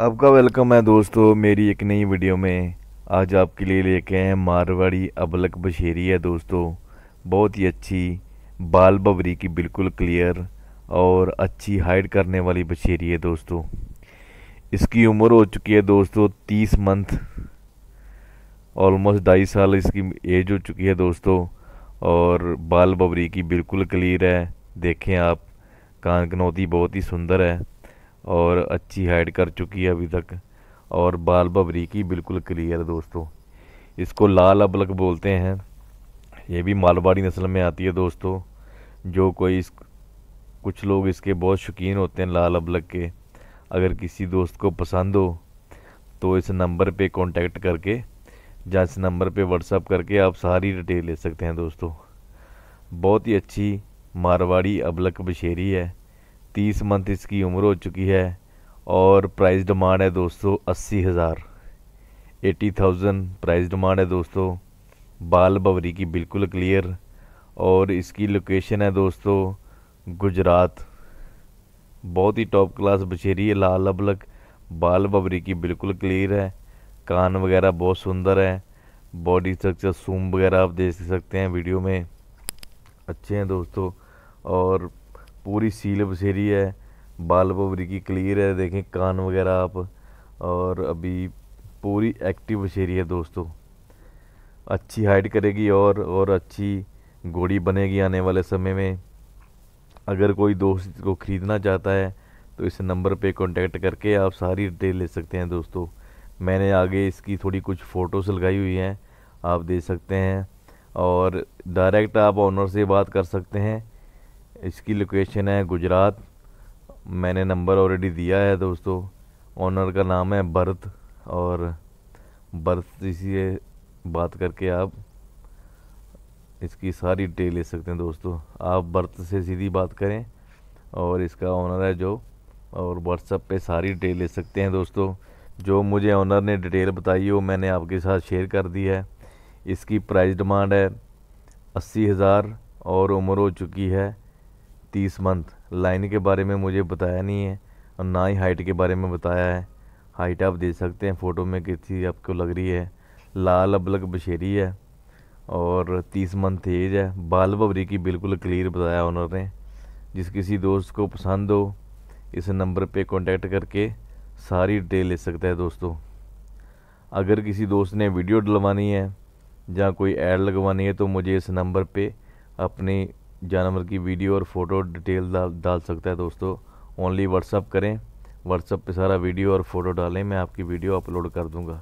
आपका वेलकम है दोस्तों मेरी एक नई वीडियो में आज आपके लिए लेके आए हैं मारवाड़ी अबलक बशेरी है दोस्तों बहुत ही अच्छी बाल बबरी की बिल्कुल क्लियर और अच्छी हाइड करने वाली बशेरी है दोस्तों इसकी उम्र हो चुकी है दोस्तों तीस मंथ ऑलमोस्ट ढाई साल इसकी एज हो चुकी है दोस्तों और बाल बबरी की बिल्कुल क्लियर है देखें आप कानकनौती बहुत ही सुंदर है और अच्छी हाइड कर चुकी है अभी तक और बाल बबरी की बिल्कुल क्लियर है दोस्तों इसको लाल अबलक बोलते हैं ये भी मालवाड़ी नस्ल में आती है दोस्तों जो कोई इस कुछ लोग इसके बहुत शौकीन होते हैं लाल अबलक के अगर किसी दोस्त को पसंद हो तो इस नंबर पे कांटेक्ट करके या इस नंबर पे व्हाट्सअप करके आप सारी डिटेल ले सकते हैं दोस्तों बहुत ही अच्छी मारवाड़ी अबलक बशेरी है तीस मंथ इसकी उम्र हो चुकी है और प्राइस डिमांड है दोस्तों अस्सी हज़ार एटी थाउजेंड प्राइस डिमांड है दोस्तों बाल बवरी की बिल्कुल क्लियर और इसकी लोकेशन है दोस्तों गुजरात बहुत ही टॉप क्लास बछेरी है लाल अबलक बाल बबरी की बिल्कुल क्लियर है कान वगैरह बहुत सुंदर है बॉडी स्ट्रक्चर सूम वगैरह आप देख सकते हैं वीडियो में अच्छे हैं दोस्तों और पूरी सील बसेरी है बाल बबरी की क्लियर है देखें कान वगैरह आप और अभी पूरी एक्टिव बसेरी है दोस्तों अच्छी हाइट करेगी और और अच्छी घोड़ी बनेगी आने वाले समय में अगर कोई दोस्त को ख़रीदना चाहता है तो इस नंबर पे कांटेक्ट करके आप सारी डिटेल ले सकते हैं दोस्तों मैंने आगे इसकी थोड़ी कुछ फ़ोटोज़ लगाई हुई हैं आप दे सकते हैं और डायरेक्ट आप ऑनर से बात कर सकते हैं इसकी लोकेशन है गुजरात मैंने नंबर ऑलरेडी दिया है दोस्तों ऑनर का नाम है भरत और भरत इसी बात करके आप इसकी सारी डिटेल ले सकते हैं दोस्तों आप भरत से सीधी बात करें और इसका ऑनर है जो और व्हाट्सअप पे सारी डिटेल ले सकते हैं दोस्तों जो मुझे ऑनर ने डिटेल बताई वो मैंने आपके साथ शेयर कर दी है इसकी प्राइस डिमांड है अस्सी हज़ार और उम्र हो चुकी है तीस मंथ लाइन के बारे में मुझे बताया नहीं है और ना ही हाइट के बारे में बताया है हाइट आप देख सकते हैं फ़ोटो में कितनी आपको लग रही है लाल अबलग बशेरी है और तीस मंथ एज है बाल बबरी की बिल्कुल क्लियर बताया उन्होंने जिस किसी दोस्त को पसंद हो इस नंबर पे कांटेक्ट करके सारी डिटेल ले सकता है दोस्तों अगर किसी दोस्त ने वीडियो डलवानी है या कोई ऐड लगवानी है तो मुझे इस नंबर पे अपनी जानवर की वीडियो और फ़ोटो डिटेल डाल डाल सकता है दोस्तों ओनली व्हाट्सअप करें व्हाट्सअप पे सारा वीडियो और फ़ोटो डालें मैं आपकी वीडियो अपलोड कर दूंगा